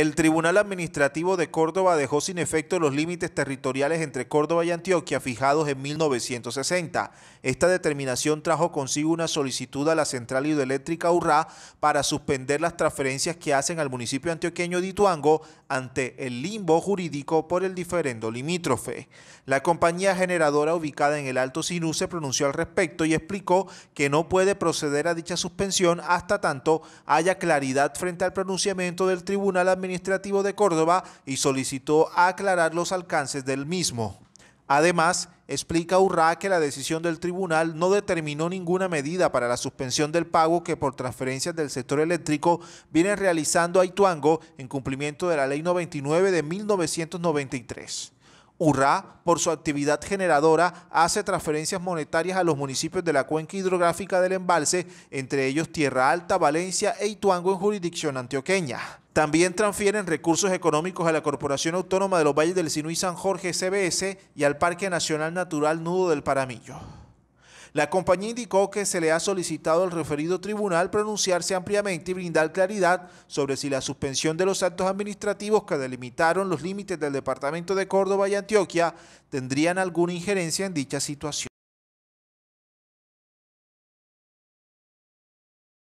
El Tribunal Administrativo de Córdoba dejó sin efecto los límites territoriales entre Córdoba y Antioquia fijados en 1960. Esta determinación trajo consigo una solicitud a la central hidroeléctrica urra para suspender las transferencias que hacen al municipio antioqueño de Ituango ante el limbo jurídico por el diferendo limítrofe. La compañía generadora ubicada en el Alto Sinú se pronunció al respecto y explicó que no puede proceder a dicha suspensión hasta tanto haya claridad frente al pronunciamiento del Tribunal Administrativo Administrativo de Córdoba y solicitó aclarar los alcances del mismo. Además, explica Urrá que la decisión del tribunal no determinó ninguna medida para la suspensión del pago que por transferencias del sector eléctrico viene realizando Aituango en cumplimiento de la Ley 99 de 1993. URRA, por su actividad generadora, hace transferencias monetarias a los municipios de la cuenca hidrográfica del embalse, entre ellos Tierra Alta, Valencia e Ituango en jurisdicción antioqueña. También transfieren recursos económicos a la Corporación Autónoma de los Valles del Sinú y San Jorge, CBS, y al Parque Nacional Natural Nudo del Paramillo. La compañía indicó que se le ha solicitado al referido tribunal pronunciarse ampliamente y brindar claridad sobre si la suspensión de los actos administrativos que delimitaron los límites del Departamento de Córdoba y Antioquia tendrían alguna injerencia en dicha situación.